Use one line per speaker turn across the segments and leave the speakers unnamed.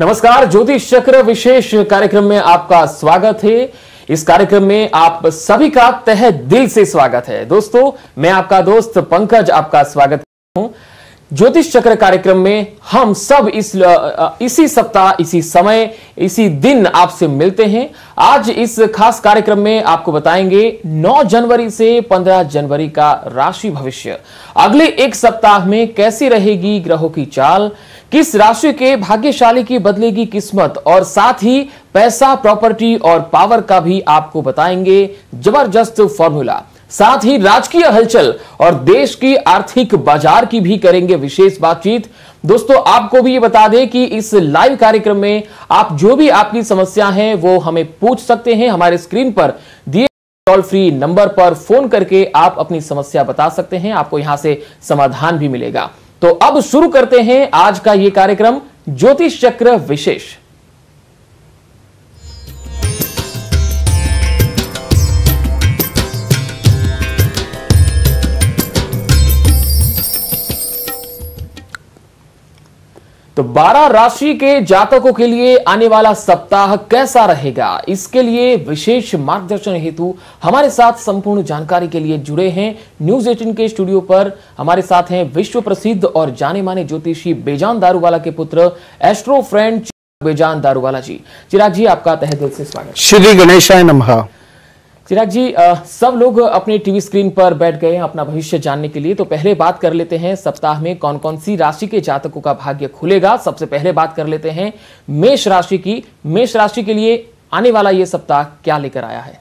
नमस्कार ज्योतिष चक्र विशेष कार्यक्रम में आपका स्वागत है इस कार्यक्रम में आप सभी का तह दिल से स्वागत है दोस्तों मैं आपका दोस्त पंकज आपका स्वागत हूं ज्योतिष चक्र कार्यक्रम में हम सब इस इसी सप्ताह इसी समय इसी दिन आपसे मिलते हैं आज इस खास कार्यक्रम में आपको बताएंगे 9 जनवरी से 15 जनवरी का राशि भविष्य अगले एक सप्ताह में कैसी रहेगी ग्रहों की चाल किस राशि के भाग्यशाली की बदलेगी किस्मत और साथ ही पैसा प्रॉपर्टी और पावर का भी आपको बताएंगे जबरदस्त फॉर्मूला साथ ही राजकीय हलचल और देश की आर्थिक बाजार की भी करेंगे विशेष बातचीत दोस्तों आपको भी ये बता दें कि इस लाइव कार्यक्रम में आप जो भी आपकी समस्या है वो हमें पूछ सकते हैं हमारे स्क्रीन पर दिए टोल फ्री नंबर पर फोन करके आप अपनी समस्या बता सकते हैं आपको यहां से समाधान भी मिलेगा तो अब शुरू करते हैं आज का ये कार्यक्रम ज्योतिष चक्र विशेष तो 12 राशि के जातकों के लिए आने वाला सप्ताह कैसा रहेगा इसके लिए विशेष मार्गदर्शन हेतु हमारे साथ संपूर्ण जानकारी के लिए जुड़े हैं न्यूज एटीन के स्टूडियो पर हमारे साथ हैं विश्व प्रसिद्ध और जाने माने ज्योतिषी बेजान दारूवाला के पुत्र एस्ट्रो फ्रेंड बेजान दारूवाला जी चिराग जी आपका तहे दिल से स्वागत श्री
गणेश नमहा
चिराग जी आ, सब लोग अपने टीवी स्क्रीन पर बैठ गए हैं अपना भविष्य जानने के लिए तो पहले बात कर लेते हैं सप्ताह में कौन कौन सी राशि के जातकों का भाग्य खुलेगा सबसे पहले बात कर लेते हैं मेष राशि की मेष राशि के लिए आने वाला यह सप्ताह क्या लेकर आया है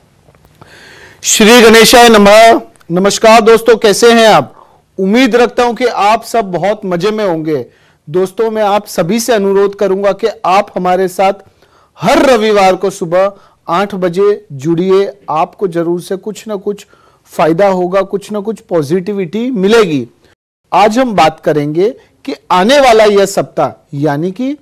श्री गणेश नमस्कार दोस्तों कैसे हैं आप उम्मीद रखता हूं कि आप सब बहुत मजे में होंगे दोस्तों मैं आप सभी से अनुरोध करूंगा कि आप हमारे साथ हर रविवार को सुबह आठ बजे जुड़िए आपको जरूर से कुछ ना कुछ फायदा होगा कुछ ना कुछ पॉजिटिविटी मिलेगी आज हम बात करेंगे कि आने वाला यह सप्ताह यानी कि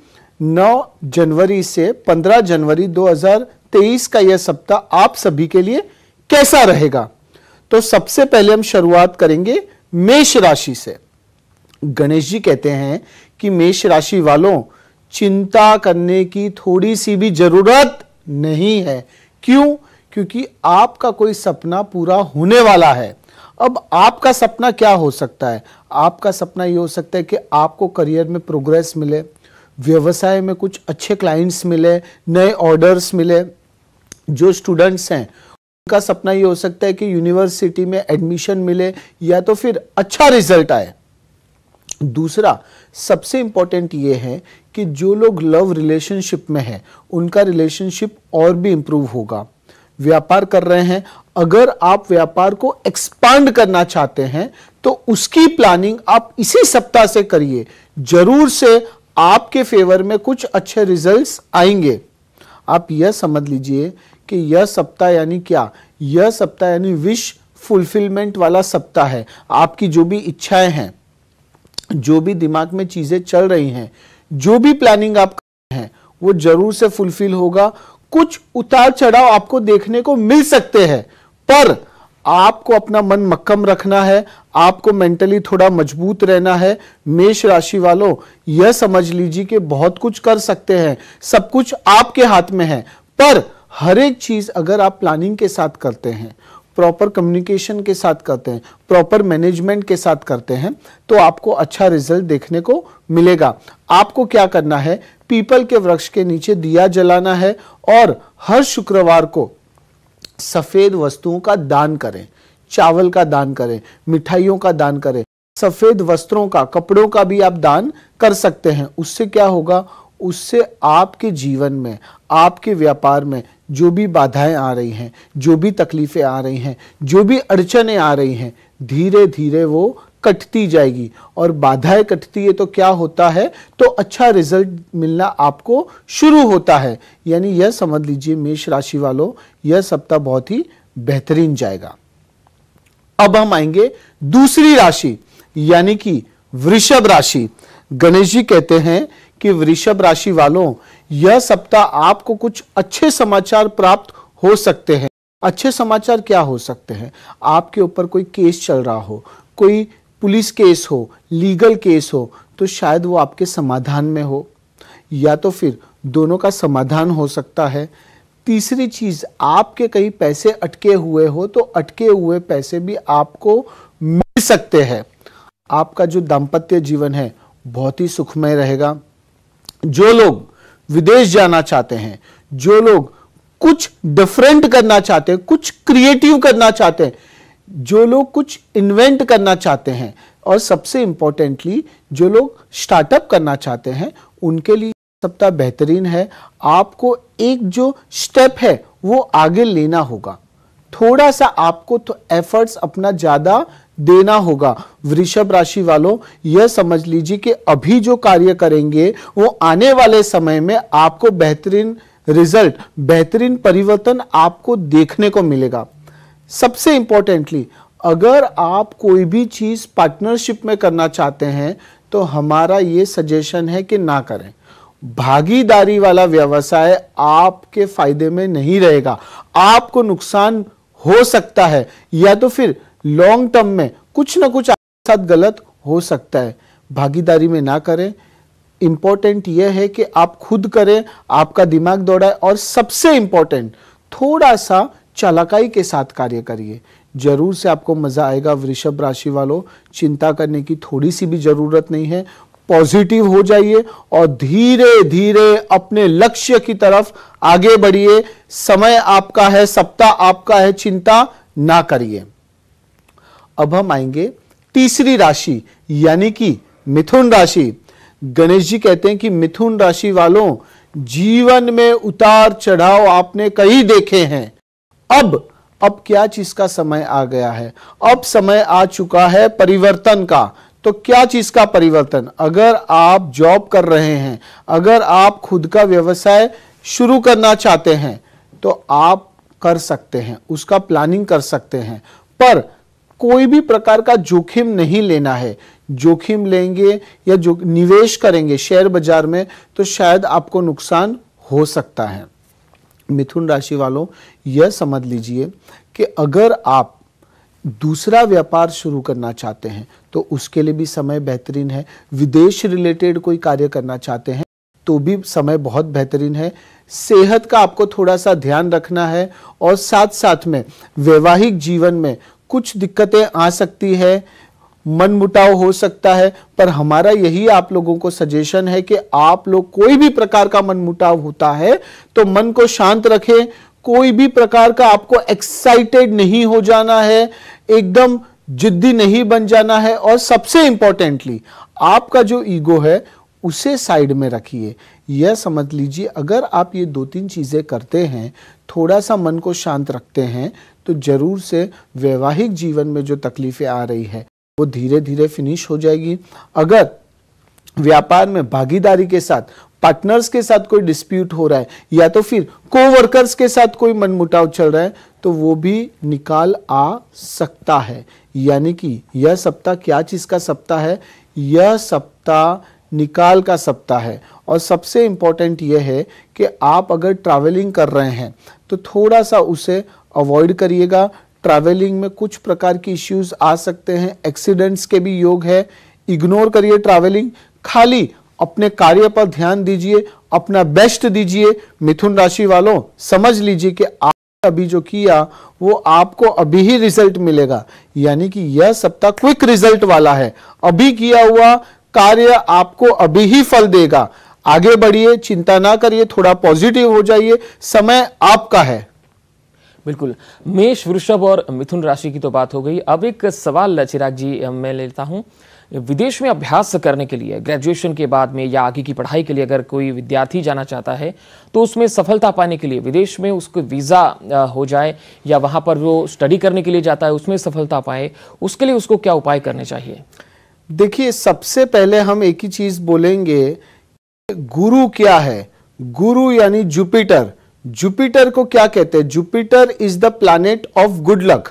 9 जनवरी से 15 जनवरी 2023 का यह सप्ताह आप सभी के लिए कैसा रहेगा तो सबसे पहले हम शुरुआत करेंगे मेष राशि से गणेश जी कहते हैं कि मेष राशि वालों चिंता करने की थोड़ी सी भी जरूरत नहीं है क्यों क्योंकि आपका कोई सपना पूरा होने वाला है अब आपका सपना क्या हो सकता है आपका सपना ये हो सकता है कि आपको करियर में प्रोग्रेस मिले व्यवसाय में कुछ अच्छे क्लाइंट्स मिले नए ऑर्डर्स मिले जो स्टूडेंट्स हैं उनका सपना ये हो सकता है कि यूनिवर्सिटी में एडमिशन मिले या तो फिर अच्छा रिजल्ट आए दूसरा सबसे इम्पॉर्टेंट ये है कि जो लोग लव रिलेशनशिप में है उनका रिलेशनशिप और भी इम्प्रूव होगा व्यापार कर रहे हैं अगर आप व्यापार को एक्सपांड करना चाहते हैं तो उसकी प्लानिंग आप इसी सप्ताह से करिए जरूर से आपके फेवर में कुछ अच्छे रिजल्ट्स आएंगे आप यह समझ लीजिए कि यह सप्ताह यानी क्या यह सप्ताह यानी विश फुलफिलमेंट वाला सप्ताह है आपकी जो भी इच्छाएं हैं जो भी दिमाग में चीज़ें चल रही हैं जो भी प्लानिंग आप कर रहे हैं वो जरूर से फुलफिल होगा कुछ उतार चढ़ाव आपको देखने को मिल सकते हैं पर आपको अपना मन मक्कम रखना है आपको मेंटली थोड़ा मजबूत रहना है मेष राशि वालों यह समझ लीजिए कि बहुत कुछ कर सकते हैं सब कुछ आपके हाथ में है पर हर एक चीज अगर आप प्लानिंग के साथ करते हैं प्रॉपर कम्युनिकेशन के साथ करते हैं प्रॉपर मैनेजमेंट के साथ करते हैं तो आपको अच्छा रिजल्ट देखने को मिलेगा आपको क्या करना है पीपल के वृक्ष के नीचे दिया जलाना है और हर शुक्रवार को सफेद वस्तुओं का दान करें चावल का दान करें मिठाइयों का दान करें सफेद वस्त्रों का कपड़ों का भी आप दान कर सकते हैं उससे क्या होगा उससे आपके जीवन में आपके व्यापार में जो भी बाधाएं आ रही हैं जो भी तकलीफ़ें आ रही हैं जो भी अड़चने आ रही हैं धीरे धीरे वो कटती जाएगी और बाधाएं कटती है तो क्या होता है तो अच्छा रिजल्ट मिलना आपको शुरू होता है यानी यह समझ लीजिए मेष राशि वालों यह सप्ताह बहुत ही बेहतरीन जाएगा अब हम आएंगे दूसरी राशि यानी कि वृषभ राशि गणेश जी कहते हैं कि वृषभ राशि वालों यह सप्ताह आपको कुछ अच्छे समाचार प्राप्त हो सकते हैं अच्छे समाचार क्या हो सकते हैं आपके ऊपर कोई केस चल रहा हो कोई पुलिस केस हो लीगल केस हो तो शायद वो आपके समाधान में हो या तो फिर दोनों का समाधान हो सकता है तीसरी चीज आपके कहीं पैसे अटके हुए हो तो अटके हुए पैसे भी आपको मिल सकते हैं आपका जो दाम्पत्य जीवन है बहुत ही सुखमय रहेगा जो लोग विदेश जाना चाहते हैं जो लोग कुछ डिफरेंट करना चाहते हैं कुछ क्रिएटिव करना चाहते हैं जो लोग कुछ इन्वेंट करना चाहते हैं और सबसे इंपॉर्टेंटली जो लोग स्टार्टअप करना चाहते हैं उनके लिए सप्ताह बेहतरीन है आपको एक जो स्टेप है वो आगे लेना होगा थोड़ा सा आपको तो एफर्ट्स अपना ज़्यादा देना होगा वृषभ राशि वालों यह समझ लीजिए कि अभी जो कार्य करेंगे वो आने वाले समय में आपको बेहतरीन रिजल्ट बेहतरीन परिवर्तन आपको देखने को मिलेगा सबसे इंपॉर्टेंटली अगर आप कोई भी चीज़ पार्टनरशिप में करना चाहते हैं तो हमारा ये सजेशन है कि ना करें भागीदारी वाला व्यवसाय आपके फायदे में नहीं रहेगा आपको नुकसान हो सकता है या तो फिर लॉन्ग टर्म में कुछ ना कुछ आपके साथ गलत हो सकता है भागीदारी में ना करें इंपॉर्टेंट यह है कि आप खुद करें आपका दिमाग दौड़ाए और सबसे इंपॉर्टेंट थोड़ा सा चालाकाई के साथ कार्य करिए जरूर से आपको मजा आएगा वृषभ राशि वालों चिंता करने की थोड़ी सी भी जरूरत नहीं है पॉजिटिव हो जाइए और धीरे धीरे अपने लक्ष्य की तरफ आगे बढ़िए समय आपका है सप्ताह आपका है चिंता ना करिए अब हम आएंगे तीसरी राशि यानी कि मिथुन राशि गणेश जी कहते हैं कि मिथुन राशि वालों जीवन में उतार चढ़ाव आपने कई देखे हैं अब अब क्या चीज का समय आ गया है अब समय आ चुका है परिवर्तन का तो क्या चीज का परिवर्तन अगर आप जॉब कर रहे हैं अगर आप खुद का व्यवसाय शुरू करना चाहते हैं तो आप कर सकते हैं उसका प्लानिंग कर सकते हैं पर कोई भी प्रकार का जोखिम नहीं लेना है जोखिम लेंगे या जो निवेश करेंगे शेयर बाजार में तो शायद आपको नुकसान हो सकता है मिथुन राशि वालों यह समझ लीजिए कि अगर आप दूसरा व्यापार शुरू करना चाहते हैं तो उसके लिए भी समय बेहतरीन है विदेश रिलेटेड कोई कार्य करना चाहते हैं तो भी समय बहुत बेहतरीन है सेहत का आपको थोड़ा सा ध्यान रखना है और साथ साथ में वैवाहिक जीवन में कुछ दिक्कतें आ सकती है मन मुटाव हो सकता है पर हमारा यही आप लोगों को सजेशन है कि आप लोग कोई भी प्रकार का मन मुटाव होता है तो मन को शांत रखें कोई भी प्रकार का आपको एक्साइटेड नहीं हो जाना है एकदम जिद्दी नहीं बन जाना है और सबसे इंपॉर्टेंटली आपका जो ईगो है उसे साइड में रखिए यह समझ लीजिए अगर आप ये दो तीन चीज़ें करते हैं थोड़ा सा मन को शांत रखते हैं तो ज़रूर से वैवाहिक जीवन में जो तकलीफ़ें आ रही है वो धीरे धीरे फिनिश हो जाएगी अगर व्यापार में भागीदारी के साथ पार्टनर्स के साथ कोई डिस्प्यूट हो रहा है या तो फिर कोवर्कर्स के साथ कोई मनमुटाव चल रहा है तो वो भी निकाल आ सकता है यानी कि यह सप्ताह क्या चीज़ का सप्ताह है यह सप्ताह निकाल का सप्ताह है और सबसे इंपॉर्टेंट यह है कि आप अगर ट्रैवलिंग कर रहे हैं तो थोड़ा सा उसे अवॉइड करिएगा ट्रैवलिंग में कुछ प्रकार के इश्यूज आ सकते हैं एक्सीडेंट्स के भी योग है इग्नोर करिए ट्रैवलिंग खाली अपने कार्य पर ध्यान दीजिए अपना बेस्ट दीजिए मिथुन राशि वालों समझ लीजिए कि आप अभी जो किया वो आपको अभी ही रिजल्ट मिलेगा यानी कि यह सप्ताह क्विक रिजल्ट वाला है अभी किया हुआ कार्य आपको अभी ही फल देगा आगे बढ़िए चिंता ना करिए थोड़ा पॉजिटिव हो जाइए समय आपका है बिल्कुल मेष वृषभ और
मिथुन राशि की तो बात हो गई अब एक सवाल चिराग जी मैं लेता हूँ विदेश में अभ्यास करने के लिए ग्रेजुएशन के बाद में या आगे की पढ़ाई के लिए अगर कोई विद्यार्थी जाना चाहता है तो उसमें सफलता पाने के लिए विदेश में उसको वीज़ा हो जाए या वहाँ पर वो स्टडी करने के लिए जाता है उसमें सफलता पाए उसके लिए उसको क्या उपाय करने चाहिए
देखिए सबसे पहले हम एक ही चीज़ बोलेंगे गुरु क्या है गुरु यानी जुपिटर जुपिटर को क्या कहते हैं Jupiter is the planet of good luck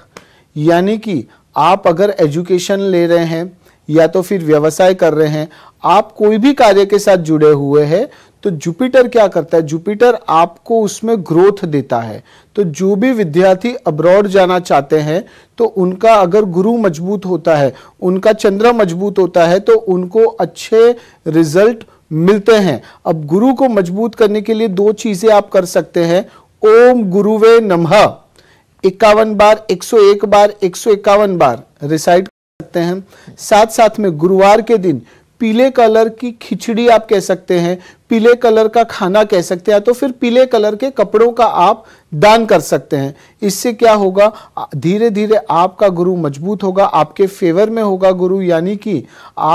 यानी कि आप अगर एजुकेशन ले रहे हैं या तो फिर व्यवसाय कर रहे हैं आप कोई भी कार्य के साथ जुड़े हुए हैं तो जुपिटर क्या करता है जुपिटर आपको उसमें ग्रोथ देता है तो जो भी विद्यार्थी अब्रॉड जाना चाहते हैं तो उनका अगर गुरु मजबूत होता है उनका चंद्र मजबूत होता है तो उनको अच्छे रिजल्ट मिलते हैं अब गुरु को मजबूत करने के लिए दो चीजें आप कर सकते हैं ओम गुरुवे नमः इक्यावन बार 101 बार 151 बार रिसाइट कर सकते हैं साथ साथ में गुरुवार के दिन पीले कलर की खिचड़ी आप कह सकते हैं पीले कलर का खाना कह सकते हैं तो फिर पीले कलर के कपड़ों का आप दान कर सकते हैं इससे क्या होगा धीरे धीरे आपका गुरु मजबूत होगा आपके फेवर में होगा गुरु यानी कि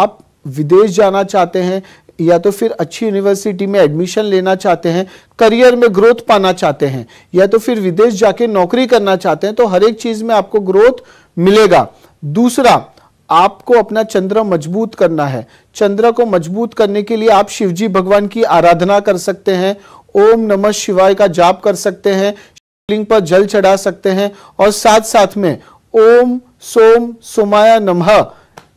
आप विदेश जाना चाहते हैं या तो फिर अच्छी यूनिवर्सिटी में एडमिशन लेना चाहते हैं करियर में ग्रोथ पाना चाहते हैं या तो फिर विदेश जाके नौकरी करना चाहते हैं तो हर एक चीज़ में आपको ग्रोथ मिलेगा दूसरा आपको अपना चंद्र मजबूत करना है चंद्र को मजबूत करने के लिए आप शिवजी भगवान की आराधना कर सकते हैं ओम नमः शिवाय का जाप कर सकते हैं शिवलिंग पर जल चढ़ा सकते हैं और साथ साथ में ओम सोम सोमाया नमः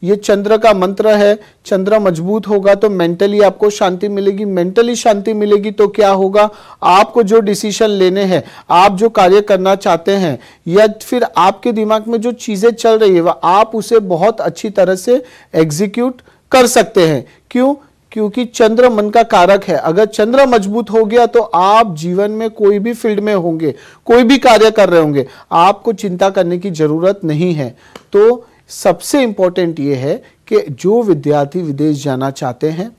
ये चंद्र का मंत्र है चंद्र मजबूत होगा तो मेंटली आपको शांति मिलेगी मेंटली शांति मिलेगी तो क्या होगा आपको जो डिसीजन लेने हैं आप जो कार्य करना चाहते हैं या फिर आपके दिमाग में जो चीज़ें चल रही है वह आप उसे बहुत अच्छी तरह से एग्जीक्यूट कर सकते हैं क्यों क्योंकि चंद्र मन का कारक है अगर चंद्र मजबूत हो गया तो आप जीवन में कोई भी फील्ड में होंगे कोई भी कार्य कर रहे होंगे आपको चिंता करने की जरूरत नहीं है तो सबसे इम्पोर्टेंट ये है कि जो विद्यार्थी विदेश जाना चाहते हैं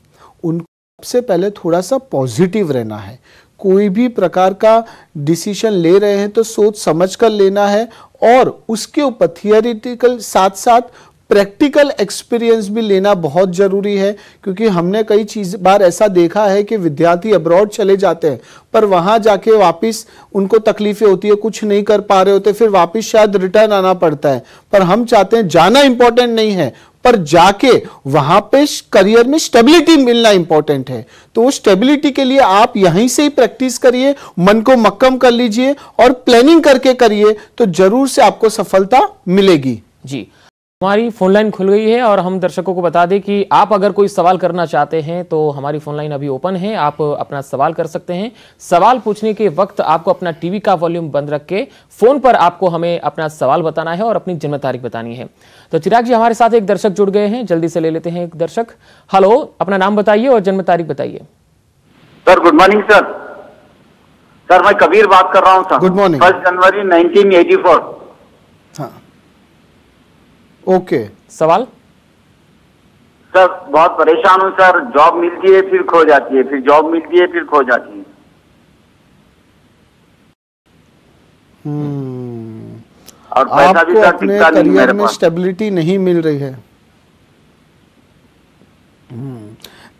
उनको सबसे पहले थोड़ा सा पॉजिटिव रहना है कोई भी प्रकार का डिसीजन ले रहे हैं तो सोच समझ कर लेना है और उसके ऊपर थियोरिटिकल साथ साथ प्रैक्टिकल एक्सपीरियंस भी लेना बहुत ज़रूरी है क्योंकि हमने कई चीज़ बार ऐसा देखा है कि विद्यार्थी अब्रॉड चले जाते हैं पर वहां जाके वापस उनको तकलीफ़ें होती है कुछ नहीं कर पा रहे होते फिर वापस शायद रिटर्न आना पड़ता है पर हम चाहते हैं जाना इंपॉर्टेंट नहीं है पर जाके वहां पे करियर में स्टेबिलिटी मिलना इंपॉर्टेंट है तो उस स्टेबिलिटी के लिए आप यहीं से ही प्रैक्टिस करिए मन को मक्कम कर लीजिए और प्लानिंग करके करिए तो जरूर से आपको सफलता मिलेगी
जी हमारी फोन लाइन खुल गई है और हम दर्शकों को बता दें कि आप अगर कोई सवाल करना चाहते हैं तो हमारी फोन लाइन अभी ओपन है आप अपना सवाल कर सकते हैं सवाल पूछने के वक्त आपको अपना टीवी का वॉल्यूम बंद रख के फोन पर आपको हमें अपना सवाल बताना है और अपनी जन्म तारीख बतानी है तो चिराग जी हमारे साथ एक दर्शक जुड़ गए हैं जल्दी से ले लेते हैं एक दर्शक हेलो अपना नाम बताइए और जन्म तारीख बताइए
sir good morning sir sir मैं कबीर बात कर रहा हूँ sir good morning first January nineteen okay सवाल सर बहुत परेशान हूँ सर जॉब मिलती है फिर खो जाती है फिर जॉब मिलती है फिर खो जाती है
हम्म। और पैसा भी सर टिकता नहीं मेरे पास
स्टेबिलिटी नहीं मिल रही है हम्म।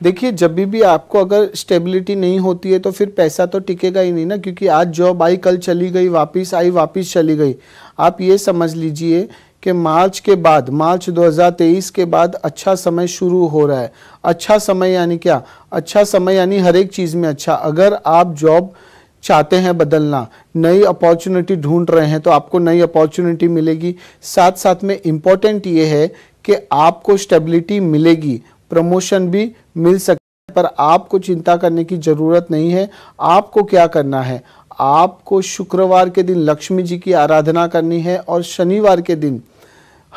देखिए जब भी आपको अगर स्टेबिलिटी नहीं होती है तो फिर पैसा तो टिकेगा ही नहीं ना क्योंकि आज जॉब आई कल चली गई वापस आई वापस चली गई आप ये समझ लीजिए कि मार्च के बाद मार्च 2023 के बाद अच्छा समय शुरू हो रहा है अच्छा समय यानी क्या अच्छा समय यानी हर एक चीज़ में अच्छा अगर आप जॉब चाहते हैं बदलना नई अपॉर्चुनिटी ढूंढ रहे हैं तो आपको नई अपॉर्चुनिटी मिलेगी साथ साथ में इम्पॉर्टेंट ये है कि आपको स्टेबिलिटी मिलेगी प्रमोशन भी मिल सकता है पर आपको चिंता करने की ज़रूरत नहीं है आपको क्या करना है आपको शुक्रवार के दिन लक्ष्मी जी की आराधना करनी है और शनिवार के दिन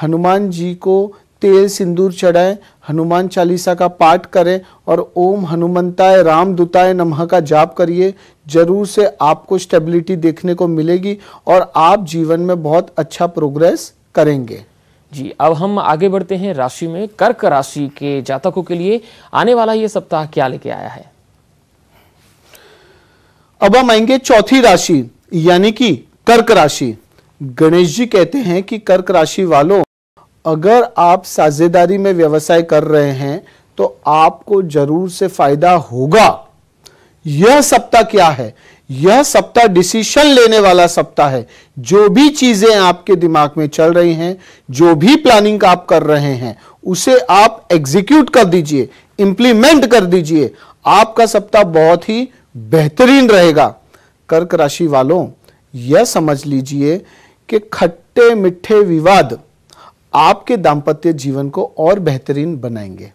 हनुमान जी को तेल सिंदूर चढ़ाएं हनुमान चालीसा का पाठ करें और ओम हनुमंताय राम दुताय नमः का जाप करिए जरूर से आपको स्टेबिलिटी देखने को मिलेगी और आप जीवन में बहुत अच्छा प्रोग्रेस करेंगे
जी अब हम आगे बढ़ते हैं राशि में कर्क राशि के जातकों के लिए आने वाला ये सप्ताह क्या लेके आया है
अब हम आएंगे चौथी राशि यानी कि कर्क राशि गणेश जी कहते हैं कि कर्क राशि वालों अगर आप साझेदारी में व्यवसाय कर रहे हैं तो आपको जरूर से फायदा होगा यह सप्ताह क्या है यह सप्ताह डिसीशन लेने वाला सप्ताह है जो भी चीजें आपके दिमाग में चल रही हैं जो भी प्लानिंग आप कर रहे हैं उसे आप एग्जीक्यूट कर दीजिए इंप्लीमेंट कर दीजिए आपका सप्ताह बहुत ही बेहतरीन रहेगा कर्क राशि वालों यह समझ लीजिए कि खट्टे मिठे विवाद आपके दाम्पत्य जीवन को और बेहतरीन बनाएंगे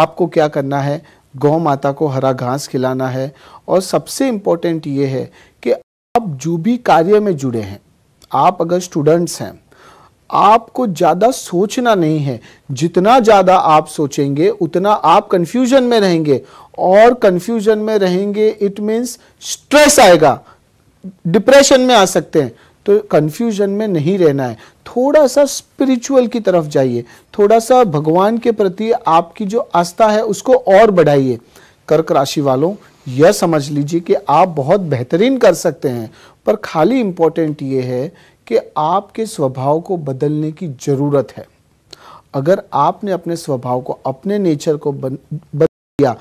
आपको क्या करना है गौ माता को हरा घास खिलाना है और सबसे इम्पोर्टेंट ये है कि आप जो भी कार्य में जुड़े हैं आप अगर स्टूडेंट्स हैं आपको ज़्यादा सोचना नहीं है जितना ज़्यादा आप सोचेंगे उतना आप कंफ्यूजन में रहेंगे और कंफ्यूजन में रहेंगे इट मींस स्ट्रेस आएगा डिप्रेशन में आ सकते हैं तो कंफ्यूजन में नहीं रहना है थोड़ा सा स्पिरिचुअल की तरफ जाइए थोड़ा सा भगवान के प्रति आपकी जो आस्था है उसको और बढ़ाइए कर्क राशि वालों यह समझ लीजिए कि आप बहुत बेहतरीन कर सकते हैं पर खाली इंपॉर्टेंट ये है कि आपके स्वभाव को बदलने की ज़रूरत है अगर आपने अपने स्वभाव को अपने नेचर को बन, बदल दिया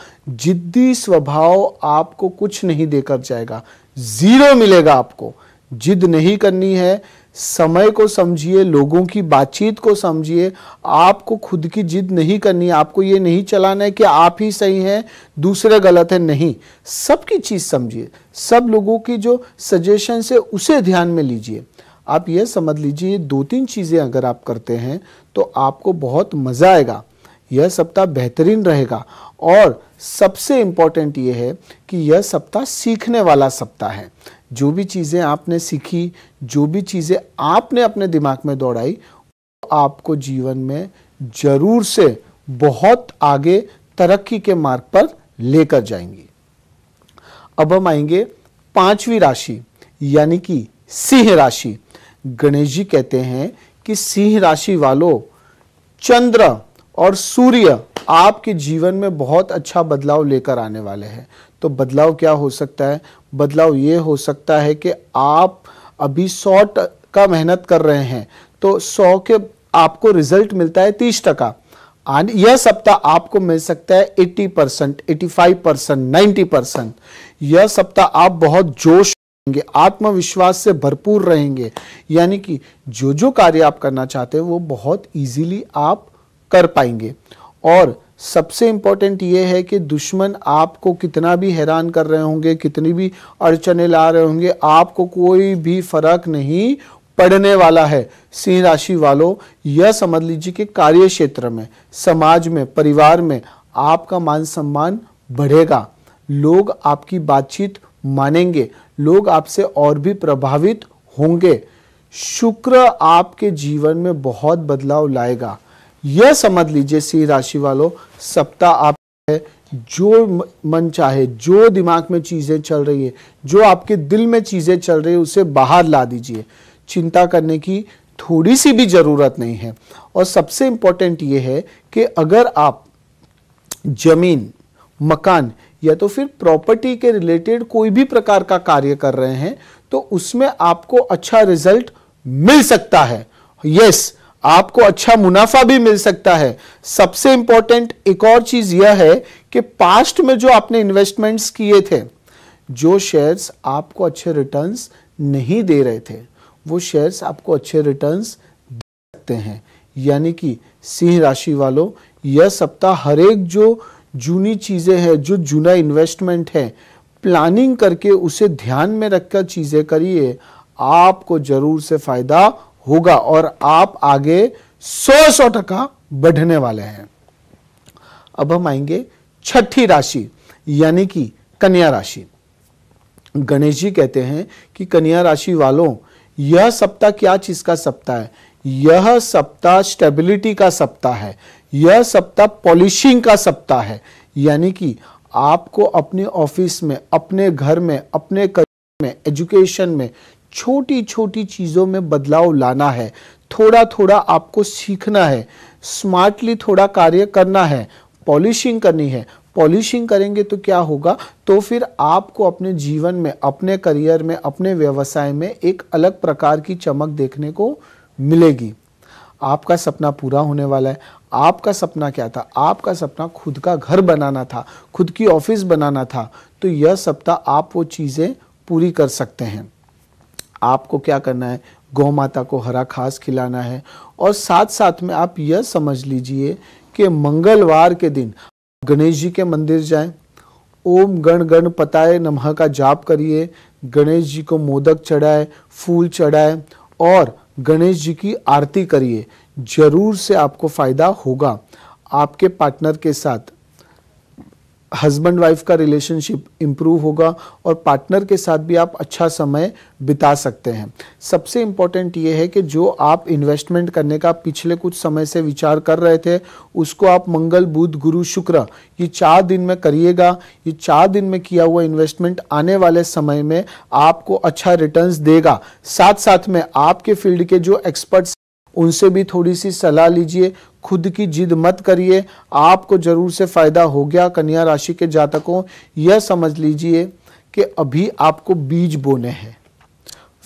जिद्दी स्वभाव आपको कुछ नहीं देकर जाएगा जीरो मिलेगा आपको जिद नहीं करनी है समय को समझिए लोगों की बातचीत को समझिए आपको खुद की जिद नहीं करनी आपको ये नहीं चलाना है कि आप ही सही हैं दूसरे गलत है नहीं सबकी चीज़ समझिए सब लोगों की जो सजेशन है उसे ध्यान में लीजिए आप यह समझ लीजिए दो तीन चीज़ें अगर आप करते हैं तो आपको बहुत मज़ा आएगा यह सप्ताह बेहतरीन रहेगा और सबसे इम्पॉर्टेंट ये है कि यह सप्ताह सीखने वाला सप्ताह है जो भी चीज़ें आपने सीखी जो भी चीज़ें आपने अपने दिमाग में दौड़ाई वो आपको जीवन में जरूर से बहुत आगे तरक्की के मार्ग पर लेकर जाएंगी अब हम आएंगे पांचवी राशि यानी कि सिंह राशि गणेश जी कहते हैं कि सिंह राशि वालों चंद्र और सूर्य आपके जीवन में बहुत अच्छा बदलाव लेकर आने वाले हैं तो बदलाव क्या हो सकता है बदलाव ये हो सकता है कि आप अभी सौ का मेहनत कर रहे हैं तो सौ के आपको रिजल्ट मिलता है तीस टका यह सप्ताह आपको मिल सकता है 80 percent eighty percent ninety percent यह सप्ताह आप बहुत जोश रहेंगे आत्मविश्वास से भरपूर रहेंगे यानी कि जो जो कार्य आप करना चाहते हैं वो बहुत इजीली आप कर पाएंगे और सबसे इम्पोर्टेंट ये है कि दुश्मन आपको कितना भी हैरान कर रहे होंगे कितनी भी अड़चने ला रहे होंगे आपको कोई भी फर्क नहीं पड़ने वाला है सिंह राशि वालों यह समझ लीजिए कि कार्य क्षेत्र में समाज में परिवार में आपका मान सम्मान बढ़ेगा लोग आपकी बातचीत मानेंगे लोग आपसे और भी प्रभावित होंगे शुक्र आपके जीवन में बहुत बदलाव लाएगा यह समझ लीजिए सिंह राशि वालों सप्ताह आप है जो मन चाहे जो दिमाग में चीज़ें चल रही है जो आपके दिल में चीज़ें चल रही है उसे बाहर ला दीजिए चिंता करने की थोड़ी सी भी ज़रूरत नहीं है और सबसे इंपॉर्टेंट ये है कि अगर आप जमीन मकान या तो फिर प्रॉपर्टी के रिलेटेड कोई भी प्रकार का कार्य कर रहे हैं तो उसमें आपको अच्छा रिजल्ट मिल सकता है यस आपको अच्छा मुनाफा भी मिल सकता है सबसे इंपॉर्टेंट एक और चीज यह है कि पास्ट में जो आपने इन्वेस्टमेंट्स किए थे जो शेयर्स आपको अच्छे रिटर्न्स नहीं दे रहे थे वो शेयर्स आपको अच्छे रिटर्न्स दे सकते हैं यानी कि सिंह राशि वालों यह सप्ताह हर एक जो जूनी चीज़ें हैं जो जूना इन्वेस्टमेंट है प्लानिंग करके उसे ध्यान में रखकर चीज़ें करिए आपको ज़रूर से फ़ायदा होगा और आप आगे सौ सौ टका बढ़ने वाले हैं अब हम आएंगे छठी राशि यानी कि कन्या राशि गणेश जी कहते हैं कि कन्या राशि वालों यह सप्ताह क्या चीज का सप्ताह है यह सप्ताह स्टेबिलिटी का सप्ताह है यह सप्ताह पॉलिशिंग का सप्ताह है यानी कि आपको अपने ऑफिस में अपने घर में अपने करियर में एजुकेशन में छोटी छोटी चीज़ों में बदलाव लाना है थोड़ा थोड़ा आपको सीखना है स्मार्टली थोड़ा कार्य करना है पॉलिशिंग करनी है पॉलिशिंग करेंगे तो क्या होगा तो फिर आपको अपने जीवन में अपने करियर में अपने व्यवसाय में एक अलग प्रकार की चमक देखने को मिलेगी आपका सपना पूरा होने वाला है आपका सपना क्या था आपका सपना खुद का घर बनाना था खुद की ऑफिस बनाना था तो यह सप्ताह आप वो चीज़ें पूरी कर सकते हैं आपको क्या करना है गौ माता को हरा खास खिलाना है और साथ साथ में आप यह समझ लीजिए कि मंगलवार के दिन गणेश जी के मंदिर जाएं ओम गण गण पताए नमह का जाप करिए गणेश जी को मोदक चढ़ाए फूल चढ़ाए और गणेश जी की आरती करिए जरूर से आपको फायदा होगा आपके पार्टनर के साथ हस्बैंड वाइफ का रिलेशनशिप इम्प्रूव होगा और पार्टनर के साथ भी आप अच्छा समय बिता सकते हैं सबसे इम्पॉर्टेंट ये है कि जो आप इन्वेस्टमेंट करने का पिछले कुछ समय से विचार कर रहे थे उसको आप मंगल बुध गुरु शुक्र ये चार दिन में करिएगा ये चार दिन में किया हुआ इन्वेस्टमेंट आने वाले समय में आपको अच्छा रिटर्न्स देगा साथ साथ में आपके फील्ड के जो एक्सपर्ट्स उनसे भी थोड़ी सी सलाह लीजिए खुद की जिद मत करिए आपको ज़रूर से फ़ायदा हो गया कन्या राशि के जातकों यह समझ लीजिए कि अभी आपको बीज बोने हैं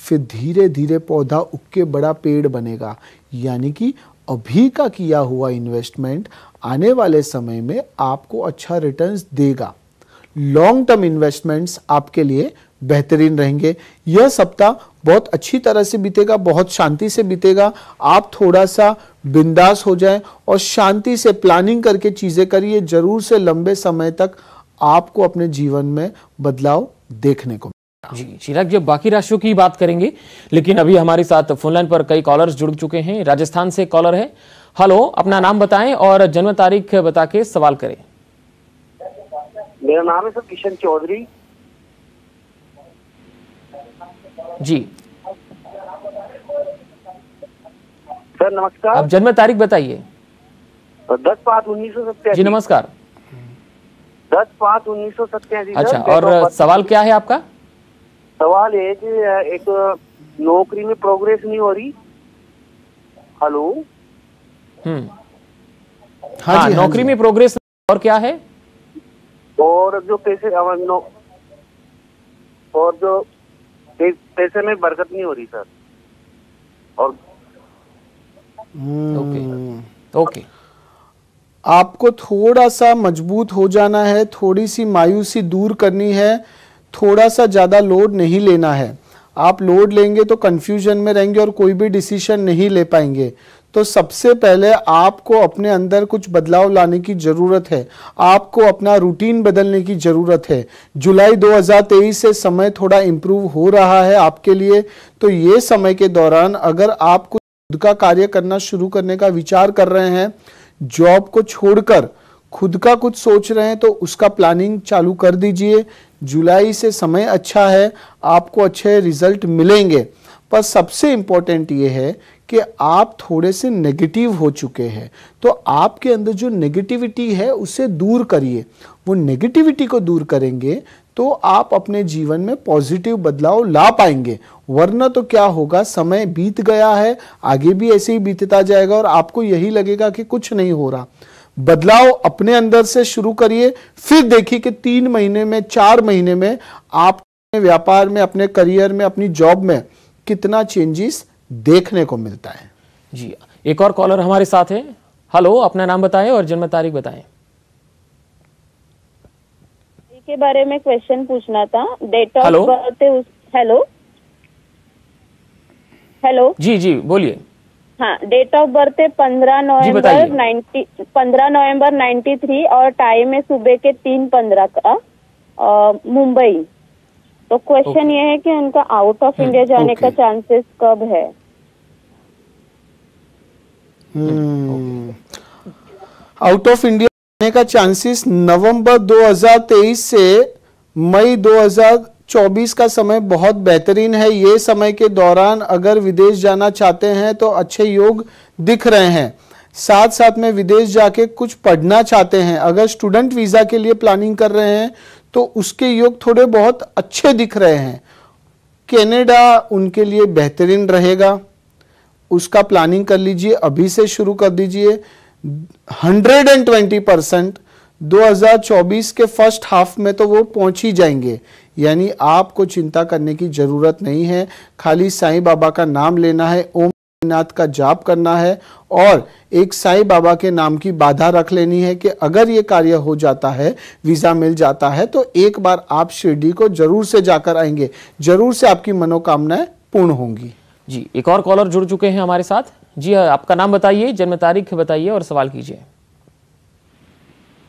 फिर धीरे धीरे पौधा उग के बड़ा पेड़ बनेगा यानी कि अभी का किया हुआ इन्वेस्टमेंट आने वाले समय में आपको अच्छा रिटर्न्स देगा लॉन्ग टर्म इन्वेस्टमेंट्स आपके लिए बेहतरीन रहेंगे यह सप्ताह बहुत अच्छी तरह से बीतेगा बहुत शांति से बीतेगा आप थोड़ा सा बिंदास हो जाए और शांति से प्लानिंग करके चीज़ें करिए जरूर से लंबे समय तक आपको अपने जीवन में बदलाव देखने को
जी चिराग जी बाकी राशियों की बात करेंगे लेकिन अभी हमारे साथ फोनलाइन पर कई कॉलर्स जुड़ चुके हैं राजस्थान से कॉलर है हेलो अपना नाम बताएं और जन्म तारीख बता के सवाल करें मेरा नाम है सर किशन चौधरी
जी सर नमस्कार आप जन्म
तारीख बताइए
दस पाँच उन्नीस सौ सत्तर जी नमस्कार दस पाँच उन्नीस सौ सत्तर अच्छा और सवाल क्या है आपका सवाल है कि एक नौकरी में प्रोग्रेस नहीं हो रही हेलो हम्म
हाँ, हाँ, हाँ नौकरी में प्रोग्रेस और क्या है
और जो पैसे और जो पैसे में बरकत नहीं हो रही सर और ओके आपको थोड़ा सा मजबूत हो जाना है थोड़ी सी मायूसी दूर करनी है थोड़ा सा ज़्यादा लोड नहीं लेना है आप लोड लेंगे तो कन्फ्यूजन में रहेंगे और कोई भी डिसीजन नहीं ले पाएंगे तो सबसे पहले आपको अपने अंदर कुछ बदलाव लाने की ज़रूरत है आपको अपना रूटीन बदलने की ज़रूरत है जुलाई 2023 से समय थोड़ा इम्प्रूव हो रहा है आपके लिए तो ये समय के दौरान अगर आप कुछ खुद का कार्य करना शुरू करने का विचार कर रहे हैं जॉब को छोड़कर खुद का कुछ सोच रहे हैं तो उसका प्लानिंग चालू कर दीजिए जुलाई से समय अच्छा है आपको अच्छे रिजल्ट मिलेंगे पर सबसे इम्पोर्टेंट ये है कि आप थोड़े से नेगेटिव हो चुके हैं तो आपके अंदर जो नेगेटिविटी है उसे दूर करिए वो नेगेटिविटी को दूर करेंगे तो आप अपने जीवन में पॉजिटिव बदलाव ला पाएंगे वरना तो क्या होगा समय बीत गया है आगे भी ऐसे ही बीतता जाएगा और आपको यही लगेगा कि कुछ नहीं हो रहा बदलाव अपने अंदर से शुरू करिए फिर देखिए कि तीन महीने में चार महीने में आप व्यापार में अपने करियर में अपनी जॉब में कितना चेंजेस देखने को मिलता है
जी एक और कॉलर हमारे साथ है हेलो अपना नाम बताएं और जन्म तारीख बताएं
के बारे में क्वेश्चन पूछना था डेट ऑफ बर्थ उस हेलो हेलो
जी जी बोलिए
हाँ डेट ऑफ बर्थ है पंद्रह नवंबर नाइन्टी पंद्रह नवंबर नाइन्टी थ्री और टाइम है सुबह के तीन पंद्रह का मुंबई तो क्वेश्चन ये है कि उनका आउट ऑफ इंडिया जाने का चांसेस कब है आउट ऑफ इंडिया आने का चांसेस नवंबर 2023 से मई 2024 का समय बहुत बेहतरीन है ये समय के दौरान अगर विदेश जाना चाहते हैं तो अच्छे योग दिख रहे हैं साथ साथ में विदेश जाके कुछ पढ़ना चाहते हैं अगर स्टूडेंट वीज़ा के लिए प्लानिंग कर रहे हैं तो उसके योग थोड़े बहुत अच्छे दिख रहे हैं कनाडा उनके लिए बेहतरीन रहेगा उसका प्लानिंग कर लीजिए अभी से शुरू कर दीजिए 120 परसेंट 2024 के फर्स्ट हाफ में तो वो पहुंच ही जाएंगे यानी आपको चिंता करने की ज़रूरत नहीं है खाली साईं बाबा का नाम लेना है ओम नाथ का जाप करना है और एक साईं बाबा के नाम की बाधा रख लेनी है कि अगर ये कार्य हो जाता है वीज़ा मिल जाता है तो एक बार आप शिरडी को ज़रूर से जाकर आएंगे ज़रूर से आपकी मनोकामनाएं पूर्ण होंगी जी एक और कॉलर जुड़ चुके हैं हमारे साथ
जी हाँ, आपका नाम बताइए जन्म तारीख बताइए और सवाल कीजिए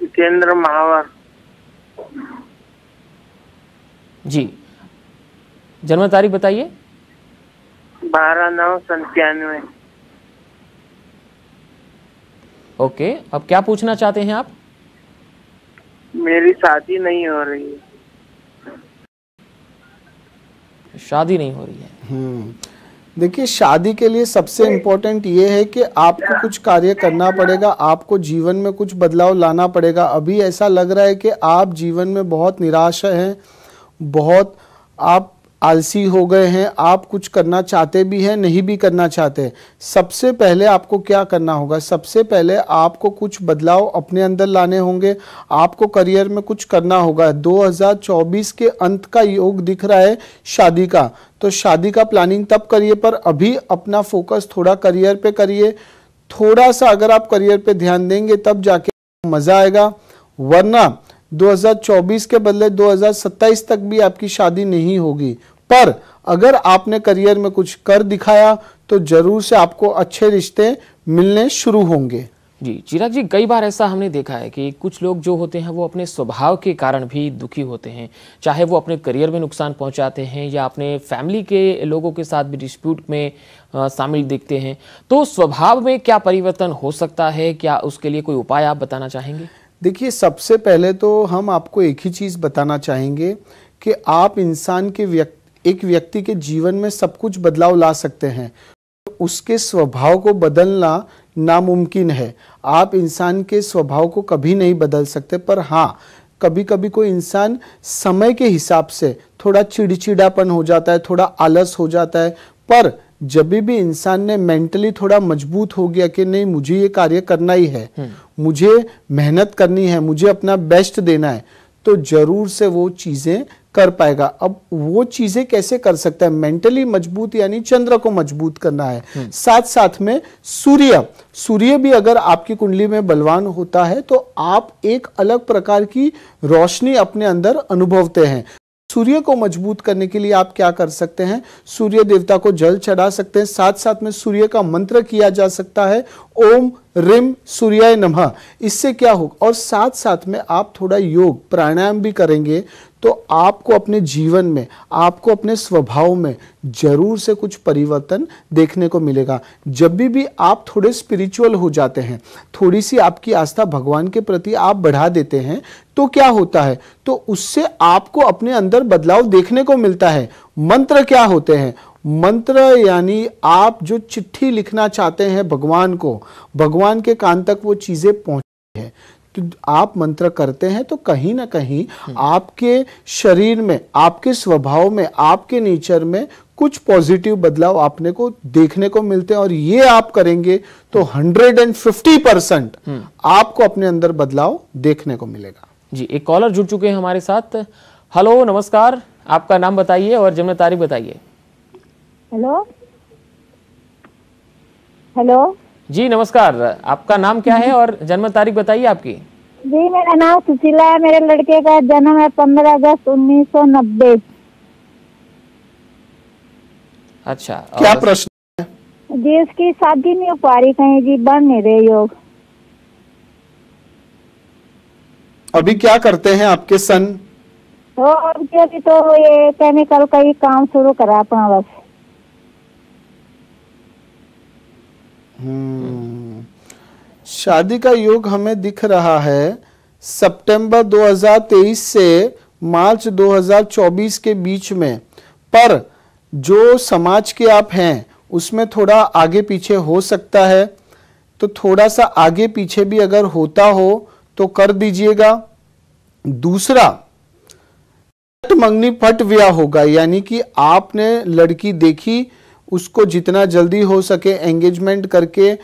जितेंद्र महावर जी जन्म तारीख बताइए बारह नौ संतानवे ओके अब क्या पूछना चाहते हैं आप मेरी शादी नहीं हो रही है
शादी नहीं हो रही है हम्म। देखिए शादी के लिए सबसे इम्पोर्टेंट ये है कि आपको कुछ कार्य करना पड़ेगा आपको जीवन में कुछ बदलाव लाना पड़ेगा अभी ऐसा लग रहा है कि आप जीवन में बहुत निराश हैं बहुत आप आलसी हो गए हैं आप कुछ करना चाहते भी हैं नहीं भी करना चाहते सबसे पहले आपको क्या करना होगा सबसे पहले आपको कुछ बदलाव अपने अंदर लाने होंगे आपको करियर में कुछ करना होगा 2024 के अंत का योग दिख रहा है शादी का तो शादी का प्लानिंग तब करिए पर अभी अपना फोकस थोड़ा करियर पे करिए थोड़ा सा अगर आप करियर पर ध्यान देंगे तब जाके मज़ा आएगा वरना 2024 के बदले 2027 तक भी आपकी शादी नहीं होगी पर अगर आपने करियर में कुछ कर दिखाया तो जरूर से आपको अच्छे रिश्ते मिलने शुरू होंगे
जी चिराग जी कई बार ऐसा हमने देखा है कि कुछ लोग जो होते हैं वो अपने स्वभाव के कारण भी दुखी होते हैं चाहे वो अपने करियर में नुकसान पहुंचाते हैं या अपने फैमिली के लोगों के साथ भी डिस्प्यूट में शामिल दिखते हैं तो स्वभाव में क्या परिवर्तन हो सकता है क्या उसके लिए कोई उपाय आप बताना चाहेंगे
देखिए सबसे पहले तो हम आपको एक ही चीज़ बताना चाहेंगे कि आप इंसान के व्यक्ति एक व्यक्ति के जीवन में सब कुछ बदलाव ला सकते हैं उसके स्वभाव को बदलना नामुमकिन है आप इंसान के स्वभाव को कभी नहीं बदल सकते पर हाँ कभी कभी कोई इंसान समय के हिसाब से थोड़ा चिड़चिड़ापन हो जाता है थोड़ा आलस हो जाता है पर जब भी इंसान ने मेंटली थोड़ा मजबूत हो गया कि नहीं मुझे ये कार्य करना ही है हम्म। मुझे मेहनत करनी है मुझे अपना बेस्ट देना है तो जरूर से वो चीज़ें कर पाएगा अब वो चीजें कैसे कर सकता है मेंटली मजबूत यानी चंद्र को मजबूत करना है हम्म। साथ साथ में सूर्य सूर्य भी अगर आपकी कुंडली में बलवान होता है तो आप एक अलग प्रकार की रोशनी अपने अंदर अनुभवते हैं सूर्य को मजबूत करने के लिए आप क्या कर सकते हैं सूर्य देवता को जल चढ़ा सकते हैं साथ साथ में सूर्य का मंत्र किया जा सकता है ओम रिम सूर्याय नमः इससे क्या होगा और साथ साथ में आप थोड़ा योग प्राणायाम भी करेंगे तो आपको अपने जीवन में आपको अपने स्वभाव में जरूर से कुछ परिवर्तन देखने को मिलेगा जब भी भी आप थोड़े स्पिरिचुअल हो जाते हैं थोड़ी सी आपकी आस्था भगवान के प्रति आप बढ़ा देते हैं तो क्या होता है तो उससे आपको अपने अंदर बदलाव देखने को मिलता है मंत्र क्या होते हैं मंत्र यानी आप जो चिट्ठी लिखना चाहते हैं भगवान को भगवान के कान तक वो चीज़ें पहुंच है कि आप मंत्र करते हैं तो कहीं ना कहीं आपके शरीर में आपके स्वभाव में आपके नेचर में कुछ पॉजिटिव बदलाव आपने को देखने को मिलते हैं और ये आप करेंगे तो 150 परसेंट हम्म। आपको अपने अंदर बदलाव देखने
को मिलेगा जी एक कॉलर जुड़ चुके हैं हमारे साथ हेलो नमस्कार आपका नाम बताइए और जन्म तारीख बताइए
हेलो हेलो
जी नमस्कार आपका नाम क्या है और जन्म तारीख बताइए आपकी जी मेरा नाम सुशीला है मेरे लड़के का जन्म है पंद्रह अगस्त उन्नीस सौ नब्बे अच्छा क्या प्रश्न जी उसकी शादी नहीं हो पा रही कहीं जी बन नहीं रहे योग
अभी क्या करते हैं आपके सन
तो अभी तो ये केमिकल का ही काम शुरू करा अपना बस
हम्म। शादी का योग हमें दिख रहा है सितंबर 2023 से मार्च 2024 के बीच में पर जो समाज के आप हैं उसमें थोड़ा आगे पीछे हो सकता है तो थोड़ा सा आगे पीछे भी अगर होता हो तो कर दीजिएगा दूसरा मंगनी फट व्या होगा यानी कि आपने लड़की देखी उसको जितना जल्दी हो सके एंगेजमेंट करके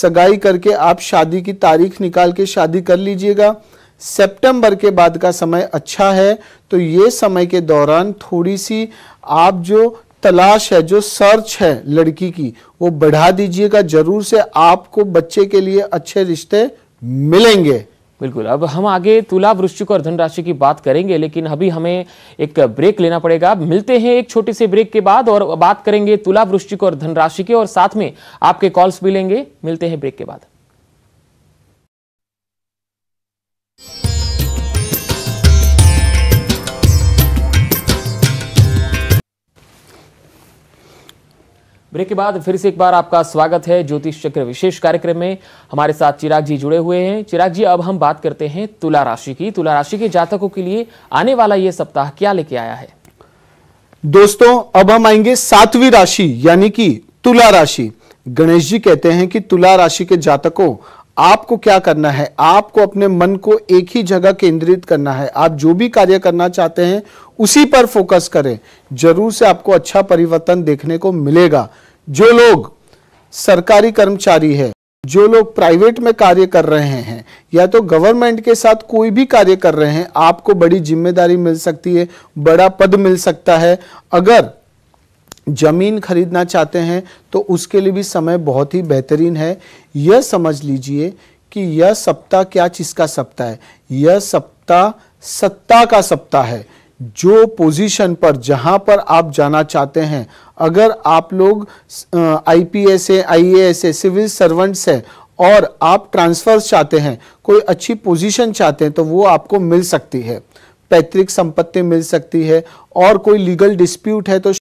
सगाई करके आप शादी की तारीख निकाल के शादी कर लीजिएगा सितंबर के बाद का समय अच्छा है तो ये समय के दौरान थोड़ी सी आप जो तलाश है जो सर्च है लड़की की वो बढ़ा दीजिएगा जरूर से आपको बच्चे के लिए अच्छे रिश्ते मिलेंगे बिल्कुल अब हम आगे
तुला वृश्चिक और धनराशि की बात करेंगे लेकिन अभी हमें एक ब्रेक लेना पड़ेगा मिलते हैं एक छोटे से ब्रेक के बाद और बात करेंगे तुला वृश्चिक और धनराशि के और साथ में आपके कॉल्स भी लेंगे मिलते हैं ब्रेक के बाद ब्रेक के बाद फिर से एक बार आपका स्वागत है ज्योतिष चक्र विशेष कार्यक्रम में हमारे साथ चिराग जी जुड़े हुए हैं चिराग जी अब हम बात करते हैं तुला राशि की तुला राशि के जातकों के लिए आने वाला यह सप्ताह क्या लेके आया है
दोस्तों अब हम आएंगे सातवीं राशि यानी कि तुला राशि गणेश जी कहते हैं कि तुला राशि के जातकों आपको क्या करना है आपको अपने मन को एक ही जगह केंद्रित करना है आप जो भी कार्य करना चाहते हैं उसी पर फोकस करें जरूर से आपको अच्छा परिवर्तन देखने को मिलेगा जो लोग सरकारी कर्मचारी है जो लोग प्राइवेट में कार्य कर रहे हैं या तो गवर्नमेंट के साथ कोई भी कार्य कर रहे हैं आपको बड़ी जिम्मेदारी मिल सकती है बड़ा पद मिल सकता है अगर जमीन खरीदना चाहते हैं तो उसके लिए भी समय बहुत ही बेहतरीन है यह समझ लीजिए कि यह सप्ताह क्या चीज़ का सप्ताह है यह सप्ताह सत्ता का सप्ताह है जो पोजीशन पर जहां पर आप जाना चाहते हैं अगर आप लोग आईपीएस है आईएएस है सिविल सर्वेंट्स है और आप ट्रांसफर चाहते हैं कोई अच्छी पोजीशन चाहते हैं तो वो आपको मिल सकती है पैतृक संपत्ति मिल सकती है और कोई लीगल डिस्प्यूट है तो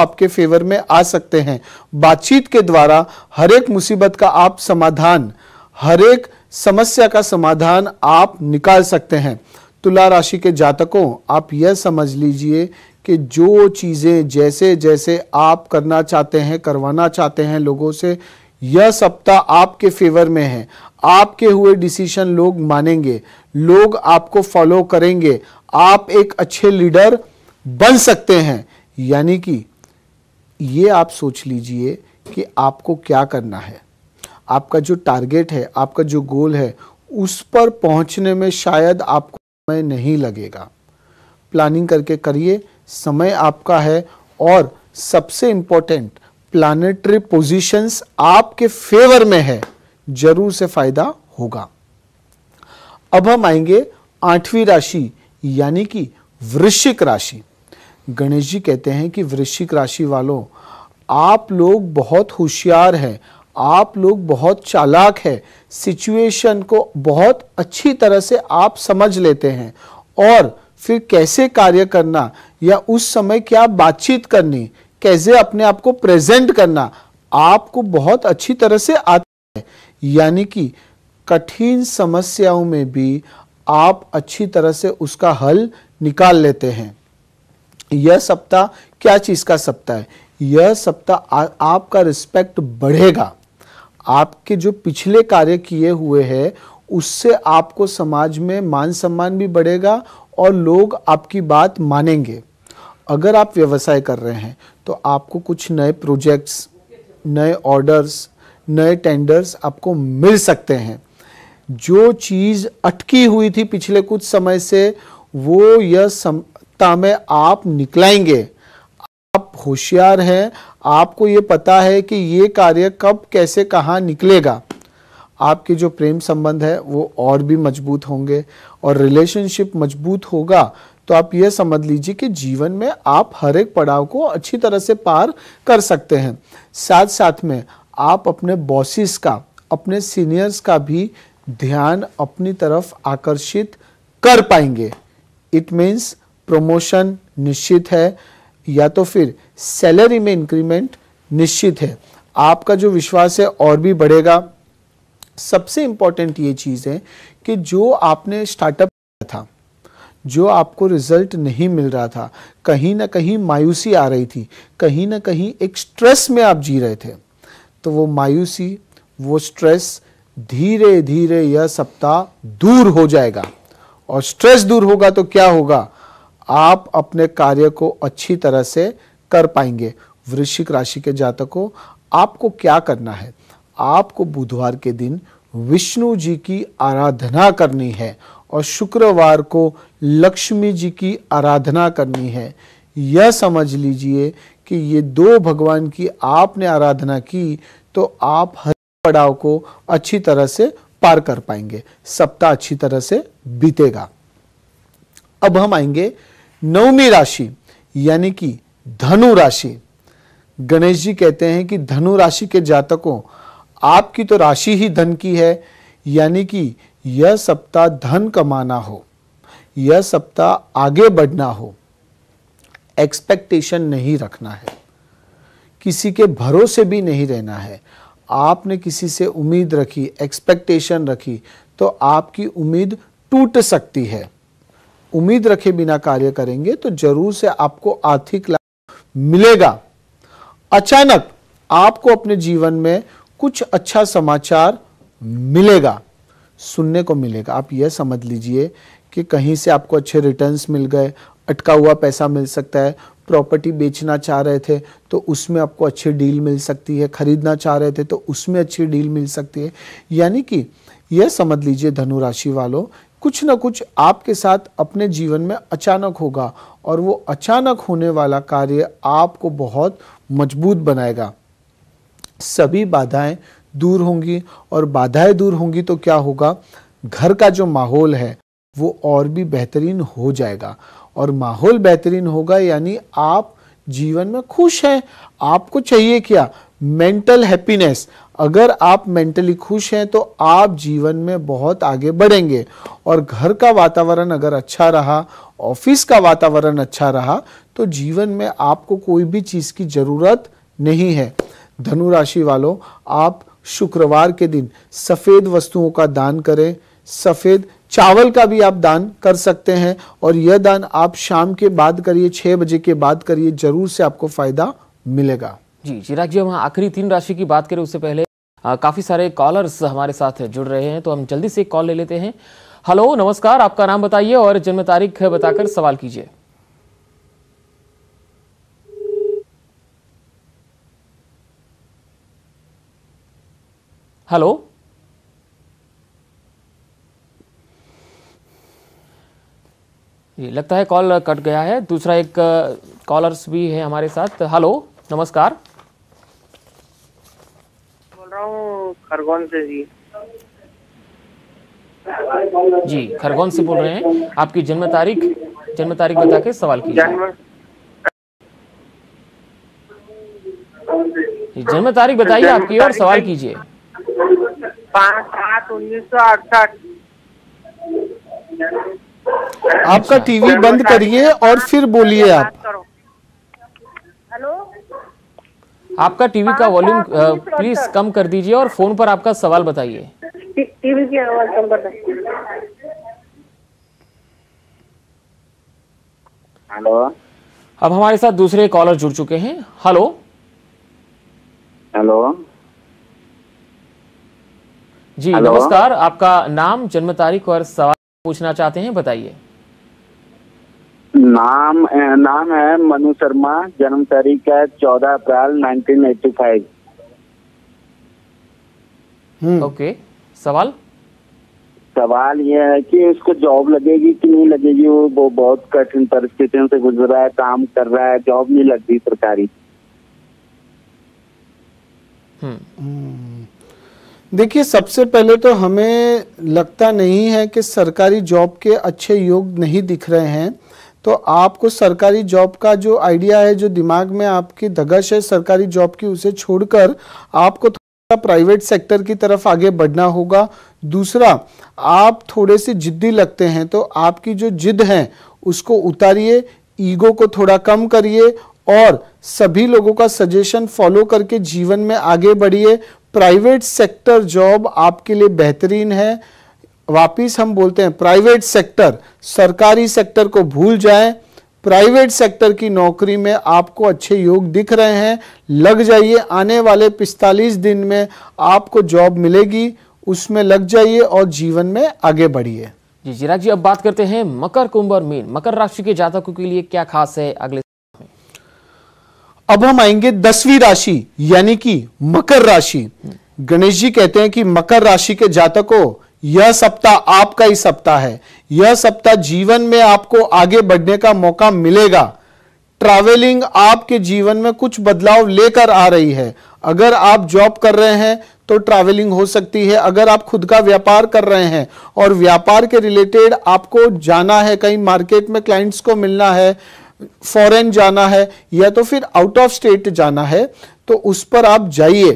आपके फेवर में आ सकते हैं बातचीत के द्वारा हर एक मुसीबत का आप समाधान हर एक समस्या का समाधान आप निकाल सकते हैं तुला राशि के जातकों आप यह समझ लीजिए कि जो चीज़ें जैसे जैसे आप करना चाहते हैं करवाना चाहते हैं लोगों से यह सप्ताह आपके फेवर में है आपके हुए डिसीजन लोग मानेंगे लोग आपको फॉलो करेंगे आप एक अच्छे लीडर बन सकते हैं यानी कि ये आप सोच लीजिए कि आपको क्या करना है आपका जो टारगेट है आपका जो गोल है उस पर पहुंचने में शायद आपको समय नहीं लगेगा प्लानिंग करके करिए समय आपका है और सबसे इंपॉर्टेंट प्लानिटरी पोजीशंस आपके फेवर में है जरूर से फायदा होगा अब हम आएंगे आठवीं राशि यानी कि वृश्चिक राशि गणेश जी कहते हैं कि वृश्चिक राशि वालों आप लोग बहुत होशियार हैं आप लोग बहुत चालाक है सिचुएशन को बहुत अच्छी तरह से आप समझ लेते हैं और फिर कैसे कार्य करना या उस समय क्या बातचीत करनी कैसे अपने आप को प्रेजेंट करना आपको बहुत अच्छी तरह से आता है यानी कि कठिन समस्याओं में भी आप अच्छी तरह से उसका हल निकाल लेते हैं यह सप्ताह क्या चीज़ का सप्ताह है यह सप्ताह आपका रिस्पेक्ट बढ़ेगा आपके जो पिछले कार्य किए हुए हैं उससे आपको समाज में मान सम्मान भी बढ़ेगा और लोग आपकी बात मानेंगे अगर आप व्यवसाय कर रहे हैं तो आपको कुछ नए प्रोजेक्ट्स नए ऑर्डर्स नए टेंडर्स आपको मिल सकते हैं जो चीज़ अटकी हुई थी पिछले कुछ समय से वो यह समता में आप निकलाएंगे आप होशियार हैं आपको ये पता है कि ये कार्य कब कैसे कहाँ निकलेगा आपके जो प्रेम संबंध है वो और भी मजबूत होंगे और रिलेशनशिप मजबूत होगा तो आप ये समझ लीजिए कि जीवन में आप हर एक पड़ाव को अच्छी तरह से पार कर सकते हैं साथ साथ में आप अपने बॉसिस का अपने सीनियर्स का भी ध्यान अपनी तरफ आकर्षित कर पाएंगे इट मीन्स प्रमोशन निश्चित है या तो फिर सैलरी में इंक्रीमेंट निश्चित है आपका जो विश्वास है और भी बढ़ेगा सबसे इंपॉर्टेंट ये चीज़ है कि जो आपने स्टार्टअप था जो आपको रिजल्ट नहीं मिल रहा था कहीं ना कहीं मायूसी आ रही थी कहीं ना कहीं एक स्ट्रेस में आप जी रहे थे तो वो मायूसी वो स्ट्रेस धीरे धीरे यह सप्ताह दूर हो जाएगा और स्ट्रेस दूर होगा तो क्या होगा आप अपने कार्य को अच्छी तरह से कर पाएंगे वृश्चिक राशि के जातकों आपको क्या करना है आपको बुधवार के दिन विष्णु जी की आराधना करनी है और शुक्रवार को लक्ष्मी जी की आराधना करनी है यह समझ लीजिए कि ये दो भगवान की आपने आराधना की तो आप हर पड़ाव को अच्छी तरह से पार कर पाएंगे सप्ताह अच्छी तरह से बीतेगा अब हम आएंगे नवमी राशि यानी कि धनु राशि गणेश जी कहते हैं कि धनु राशि के जातकों आपकी तो राशि ही धन की है यानी कि यह सप्ताह धन कमाना हो यह सप्ताह आगे बढ़ना हो एक्सपेक्टेशन नहीं रखना है किसी के भरोसे भी नहीं रहना है आपने किसी से उम्मीद रखी एक्सपेक्टेशन रखी तो आपकी उम्मीद टूट सकती है उम्मीद रखे बिना कार्य करेंगे तो जरूर से आपको आर्थिक मिलेगा अचानक आपको अपने जीवन में कुछ अच्छा समाचार मिलेगा सुनने को मिलेगा आप यह समझ लीजिए कि कहीं से आपको अच्छे रिटर्न्स मिल गए अटका हुआ पैसा मिल सकता है प्रॉपर्टी बेचना चाह रहे थे तो उसमें आपको अच्छी डील मिल सकती है खरीदना चाह रहे थे तो उसमें अच्छी डील मिल सकती है यानी कि यह समझ लीजिए धनु राशि वालों कुछ ना कुछ आपके साथ अपने जीवन में अचानक होगा और वो अचानक होने वाला कार्य आपको बहुत मजबूत बनाएगा सभी बाधाएं दूर होंगी और बाधाएं दूर होंगी तो क्या होगा घर का जो माहौल है वो और भी बेहतरीन हो जाएगा और माहौल बेहतरीन होगा यानी आप जीवन में खुश हैं आपको चाहिए क्या मेंटल हैप्पीनेस अगर आप मेंटली खुश हैं तो आप जीवन में बहुत आगे बढ़ेंगे और घर का वातावरण अगर अच्छा रहा ऑफिस का वातावरण अच्छा रहा तो जीवन में आपको कोई भी चीज़ की ज़रूरत नहीं है धनु राशि वालों आप शुक्रवार के दिन सफ़ेद वस्तुओं का दान करें सफ़ेद चावल का भी आप दान कर सकते हैं और यह दान आप शाम के बाद करिए छः बजे के बाद करिए ज़रूर से आपको फ़ायदा मिलेगा
जी चिराग जी हम आखिरी तीन राशि की बात करें उससे पहले काफ़ी सारे कॉलर्स हमारे साथ जुड़ रहे हैं तो हम जल्दी से कॉल ले लेते हैं हेलो नमस्कार आपका नाम बताइए और जन्म तारीख बताकर सवाल कीजिए हेलो जी लगता है कॉल कट गया है दूसरा एक कॉलर्स भी है हमारे साथ हेलो नमस्कार
रहा हूँ खरगोन से जी जी खरगोन से बोल रहे
हैं आपकी जन्म तारीख जन्म तारीख बता के सवाल कीजिए जन्म तारीख बताइए आपकी और सवाल कीजिए
पाँच सात उन्नीस सौ अड़सठ आपका टीवी बंद करिए और फिर बोलिए आप
हेलो आपका टीवी का हाँ, हाँ, वॉल्यूम प्लीज कम कर दीजिए और फोन पर आपका सवाल बताइए टीवी की आवाज कम कर हेलो अब हमारे साथ दूसरे कॉलर जुड़ चुके हैं हेलो हेलो
जी नमस्कार
आपका नाम जन्म तारीख और सवाल पूछना चाहते हैं बताइए
नाम नाम है मनु शर्मा जन्म तारीख है चौदह अप्रैल नाइनटीन फाइव
हम्म। ओके सवाल
सवाल यह है कि उसको जॉब लगेगी कि नहीं लगेगी वो बहुत कठिन परिस्थितियों से गुजर रहा है काम कर रहा है जॉब नहीं लग रही सरकारी हम्म। हम्म। देखिए सबसे पहले तो हमें लगता नहीं है कि सरकारी जॉब के अच्छे योग नहीं दिख रहे हैं तो आपको सरकारी जॉब का जो आइडिया है जो दिमाग में आपकी धगश है सरकारी जॉब की उसे छोड़कर आपको थोड़ा प्राइवेट सेक्टर की तरफ आगे बढ़ना होगा दूसरा आप थोड़े से जिद्दी लगते हैं तो आपकी जो जिद है उसको उतारिए ईगो को थोड़ा कम करिए और सभी लोगों का सजेशन फॉलो करके जीवन में आगे बढ़िए प्राइवेट सेक्टर जॉब आपके लिए बेहतरीन है वापिस हम बोलते हैं प्राइवेट सेक्टर सरकारी सेक्टर को भूल जाए प्राइवेट सेक्टर की नौकरी में आपको अच्छे योग दिख रहे हैं लग जाइए आने वाले 45 दिन में आपको जॉब मिलेगी उसमें लग जाइए और जीवन में आगे बढ़िए
जी चिराग जी अब बात करते हैं मकर कुंभ और मीन मकर राशि के जातकों के लिए क्या खास है अगले
अब हम आएंगे दसवीं राशि यानी कि मकर राशि गणेश जी कहते हैं कि मकर राशि के जातकों यह सप्ताह आपका ही सप्ताह है यह सप्ताह जीवन में आपको आगे बढ़ने का मौका मिलेगा ट्रैवलिंग आपके जीवन में कुछ बदलाव लेकर आ रही है अगर आप जॉब कर रहे हैं तो ट्रैवलिंग हो सकती है अगर आप खुद का व्यापार कर रहे हैं और व्यापार के रिलेटेड आपको जाना है कहीं मार्केट में क्लाइंट्स को मिलना है फॉरेन जाना है या तो फिर आउट ऑफ स्टेट जाना है तो उस पर आप जाइए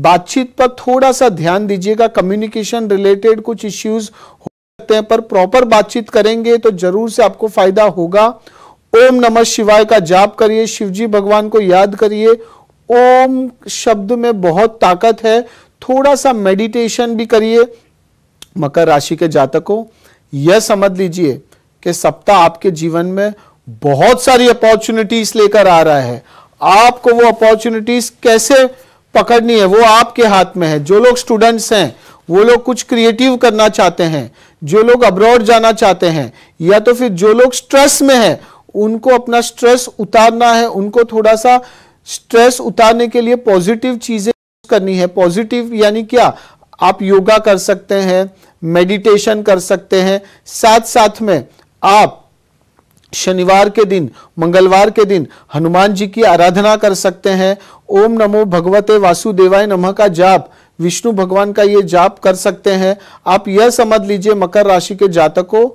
बातचीत पर थोड़ा सा ध्यान दीजिएगा कम्युनिकेशन रिलेटेड कुछ इश्यूज हो सकते हैं पर प्रॉपर बातचीत करेंगे तो जरूर से आपको फायदा होगा ओम नमः शिवाय का जाप करिए शिवजी भगवान को याद करिए ओम शब्द में बहुत ताकत है थोड़ा सा मेडिटेशन भी करिए मकर राशि के जातकों यह समझ लीजिए कि सप्ताह आपके जीवन में बहुत सारी अपॉर्चुनिटीज लेकर आ रहा है आपको वो अपॉर्चुनिटीज कैसे पकड़नी है वो आपके हाथ में है जो लोग स्टूडेंट्स हैं वो लोग कुछ क्रिएटिव करना चाहते हैं जो लोग अब्रॉड जाना चाहते हैं या तो फिर जो लोग स्ट्रेस में है उनको अपना स्ट्रेस उतारना है उनको थोड़ा सा स्ट्रेस उतारने के लिए पॉजिटिव चीज़ें करनी है पॉजिटिव यानी क्या आप योगा कर सकते हैं मेडिटेशन कर सकते हैं साथ साथ में आप शनिवार के दिन मंगलवार के दिन हनुमान जी की आराधना कर सकते हैं ओम नमो भगवते वासुदेवाय नमः का जाप विष्णु भगवान का ये जाप कर सकते हैं आप यह समझ लीजिए मकर राशि के जातकों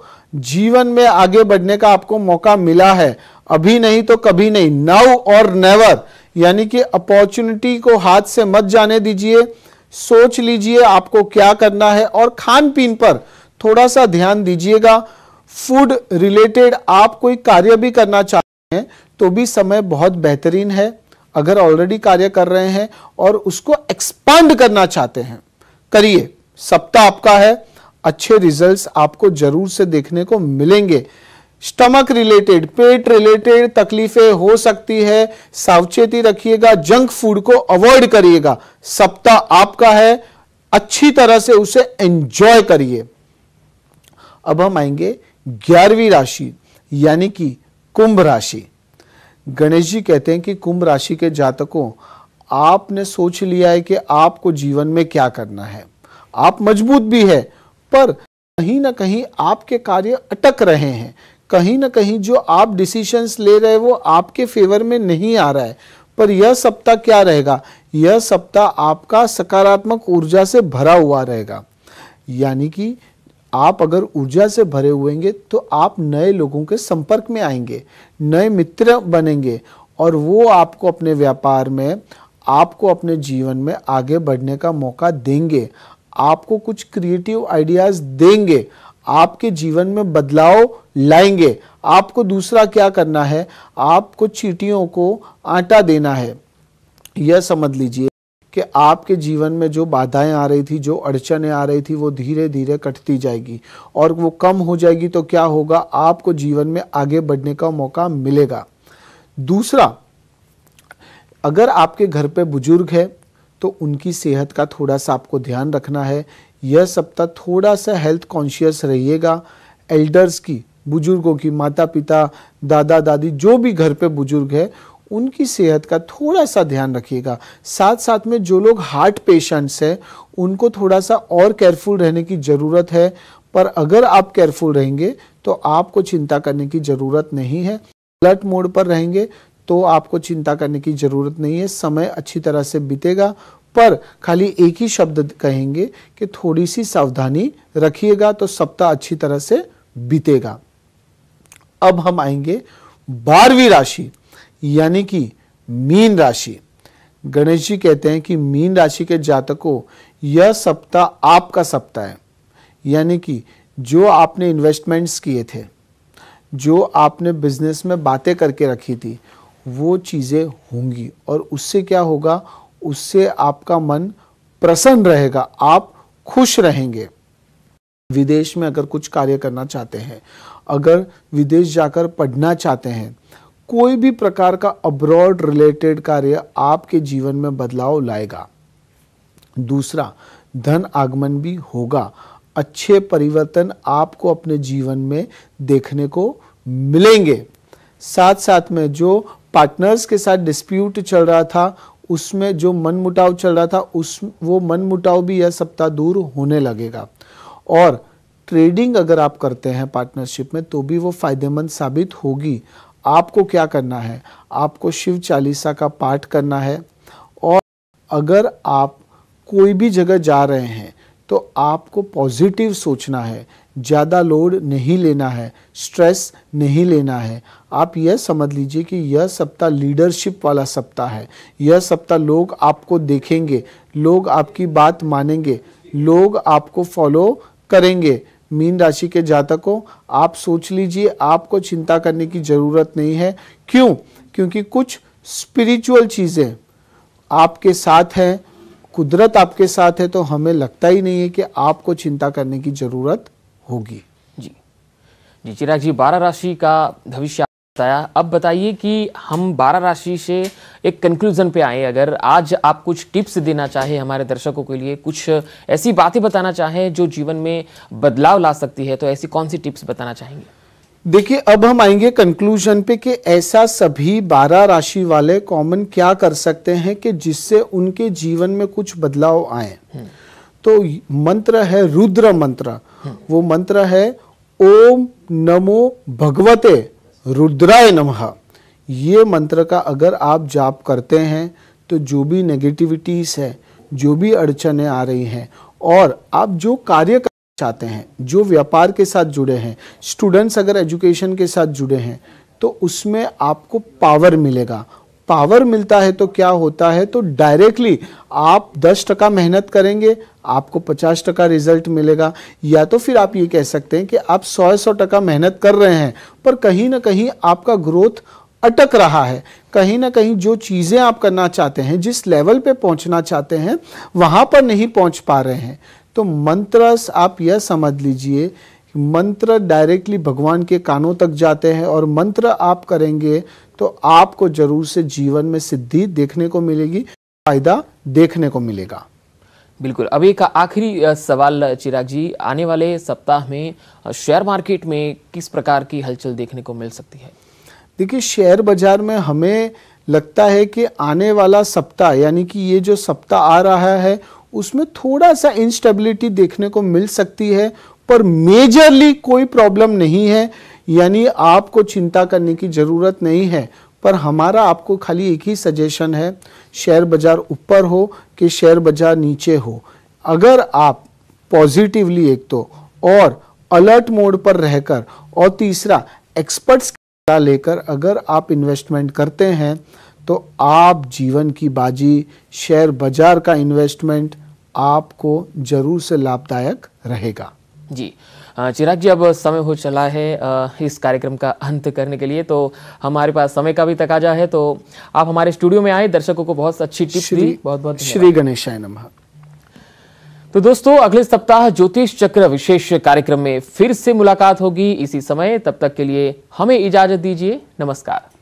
जीवन में आगे बढ़ने का आपको मौका मिला है अभी नहीं तो कभी नहीं नाउ और नेवर यानी कि अपॉर्चुनिटी को हाथ से मत जाने दीजिए सोच लीजिए आपको क्या करना है और खान पीन पर थोड़ा सा ध्यान दीजिएगा फूड रिलेटेड आप कोई कार्य भी करना चाहते हैं तो भी समय बहुत बेहतरीन है अगर ऑलरेडी कार्य कर रहे हैं और उसको एक्सपांड करना चाहते हैं करिए सप्ताह आपका है अच्छे रिजल्ट्स आपको जरूर से देखने को मिलेंगे स्टमक रिलेटेड पेट रिलेटेड तकलीफें हो सकती है सावचेती रखिएगा जंक फूड को अवॉइड करिएगा सप्ताह आपका है अच्छी तरह से उसे एंजॉय करिए अब हम आएंगे ग्यारहवीं राशि यानी कि कुंभ राशि गणेश जी कहते हैं कि कुंभ राशि के जातकों आपने सोच लिया है कि आपको जीवन में क्या करना है आप मजबूत भी है पर कहीं ना कहीं आपके कार्य अटक रहे हैं कहीं ना कहीं जो आप डिसीशंस ले रहे वो आपके फेवर में नहीं आ रहा है पर यह सप्ताह क्या रहेगा यह सप्ताह आपका सकारात्मक ऊर्जा से भरा हुआ रहेगा यानी कि आप अगर ऊर्जा से भरे हुएंगे तो आप नए लोगों के संपर्क में आएंगे नए मित्र बनेंगे और वो आपको अपने व्यापार में आपको अपने जीवन में आगे बढ़ने का मौका देंगे आपको कुछ क्रिएटिव आइडियाज़ देंगे आपके जीवन में बदलाव लाएंगे आपको दूसरा क्या करना है आपको चीटियों को आटा देना है यह समझ लीजिए कि आपके जीवन में जो बाधाएं आ रही थी जो अड़चने आ रही थी वो धीरे धीरे कटती जाएगी और वो कम हो जाएगी तो क्या होगा आपको जीवन में आगे बढ़ने का मौका मिलेगा दूसरा अगर आपके घर पे बुजुर्ग है तो उनकी सेहत का थोड़ा सा आपको ध्यान रखना है यह सप्ताह थोड़ा सा हेल्थ कॉन्शियस रहिएगा एल्डर्स की बुजुर्गों की माता पिता दादा दादी जो भी घर पे बुजुर्ग है उनकी सेहत का थोड़ा सा ध्यान रखिएगा साथ साथ में जो लोग हार्ट पेशेंट्स हैं उनको थोड़ा सा और केयरफुल रहने की ज़रूरत है पर अगर आप केयरफुल रहेंगे तो आपको चिंता करने की ज़रूरत नहीं है अलर्ट मोड पर रहेंगे तो आपको चिंता करने की ज़रूरत नहीं है समय अच्छी तरह से बीतेगा पर खाली एक ही शब्द कहेंगे कि थोड़ी सी सावधानी रखिएगा तो सप्ताह अच्छी तरह से बीतेगा अब हम आएंगे बारहवीं राशि यानी कि मीन राशि गणेश जी कहते हैं कि मीन राशि के जातकों यह सप्ताह आपका सप्ताह है यानी कि जो आपने इन्वेस्टमेंट्स किए थे जो आपने बिजनेस में बातें करके रखी थी वो चीज़ें होंगी और उससे क्या होगा उससे आपका मन प्रसन्न रहेगा आप खुश रहेंगे विदेश में अगर कुछ कार्य करना चाहते हैं अगर विदेश जाकर पढ़ना चाहते हैं कोई भी प्रकार का अब्रॉड रिलेटेड कार्य आपके जीवन में बदलाव लाएगा दूसरा धन आगमन भी होगा अच्छे परिवर्तन आपको अपने जीवन में देखने को मिलेंगे साथ साथ में जो पार्टनर्स के साथ डिस्प्यूट चल रहा था उसमें जो मन मुटाव चल रहा था उस वो मन मुटाव भी यह सप्ताह दूर होने लगेगा और ट्रेडिंग अगर आप करते हैं पार्टनरशिप में तो भी वो फायदेमंद साबित होगी आपको क्या करना है आपको शिव चालीसा का पाठ करना है और अगर आप कोई भी जगह जा रहे हैं तो आपको पॉजिटिव सोचना है ज़्यादा लोड नहीं लेना है स्ट्रेस नहीं लेना है आप यह समझ लीजिए कि यह सप्ताह लीडरशिप वाला सप्ताह है यह सप्ताह लोग आपको देखेंगे लोग आपकी बात मानेंगे लोग आपको फॉलो करेंगे मीन राशि के जातकों आप सोच लीजिए आपको चिंता करने की ज़रूरत नहीं है क्यों क्योंकि कुछ स्पिरिचुअल चीज़ें आपके साथ हैं कुदरत आपके साथ है तो हमें लगता ही नहीं है कि आपको चिंता करने की ज़रूरत होगी जी
जी चिराग जी बारह राशि का भविष्य बताया अब बताइए कि हम बारह राशि से एक कंक्लूजन पे आए अगर आज आप कुछ टिप्स देना चाहे हमारे दर्शकों के लिए कुछ ऐसी बातें बताना चाहें जो जीवन में बदलाव ला सकती है तो ऐसी कौन सी टिप्स बताना चाहेंगे
देखिए अब हम आएंगे कंक्लूजन पे कि ऐसा सभी बारह राशि वाले कॉमन क्या कर सकते हैं कि जिससे उनके जीवन में कुछ बदलाव आए हम्म। तो मंत्र है रुद्र मंत्र हम्म। वो मंत्र है ओम नमो भगवते रुद्राय नमः ये मंत्र का अगर आप जाप करते हैं तो जो भी नेगेटिविटीज़ है जो भी अड़चने आ रही हैं और आप जो कार्य करना चाहते हैं जो व्यापार के साथ जुड़े हैं स्टूडेंट्स अगर एजुकेशन के साथ जुड़े हैं तो उसमें आपको पावर मिलेगा पावर मिलता है तो क्या होता है तो डायरेक्टली आप दस टका मेहनत करेंगे आपको पचास टका रिजल्ट मिलेगा या तो फिर आप ये कह सकते हैं कि आप सौ सौ टका मेहनत कर रहे हैं पर कहीं ना कहीं आपका ग्रोथ अटक रहा है कहीं ना कहीं जो चीज़ें आप करना चाहते हैं जिस लेवल पे पहुंचना चाहते हैं वहाँ पर नहीं पहुंच पा रहे हैं तो मंत्रस आप यह समझ लीजिए मंत्र डायरेक्टली भगवान के कानों तक जाते हैं और मंत्र आप करेंगे तो आपको जरूर से जीवन में सिद्धि देखने को मिलेगी फायदा देखने को मिलेगा
बिल्कुल अभी का आखिरी सवाल चिराग जी आने वाले सप्ताह में शेयर मार्केट में किस प्रकार की हलचल देखने को मिल सकती है
देखिए शेयर बाजार में हमें लगता है कि आने वाला सप्ताह यानी कि ये जो सप्ताह आ रहा है उसमें थोड़ा सा इंस्टेबिलिटी देखने को मिल सकती है पर मेजरली कोई प्रॉब्लम नहीं है यानी आपको चिंता करने की ज़रूरत नहीं है पर हमारा आपको खाली एक ही सजेशन है शेयर बाज़ार ऊपर हो कि शेयर बाज़ार नीचे हो अगर आप पॉजिटिवली एक तो और अलर्ट मोड पर रहकर और तीसरा एक्सपर्ट्स सलाह लेकर अगर आप इन्वेस्टमेंट करते हैं तो आप जीवन की बाजी शेयर बाजार का इन्वेस्टमेंट आपको जरूर से लाभदायक रहेगा
जी चिराग जी अब समय हो चला है इस कार्यक्रम का अंत करने के लिए तो हमारे पास समय का भी तकाजा है तो आप हमारे स्टूडियो में आए दर्शकों को बहुत अच्छी टिप्स दी
बहुत बहुत श्री गणेश
तो दोस्तों अगले सप्ताह ज्योतिष चक्र विशेष कार्यक्रम में फिर से मुलाकात होगी इसी समय तब तक के लिए हमें इजाजत दीजिए नमस्कार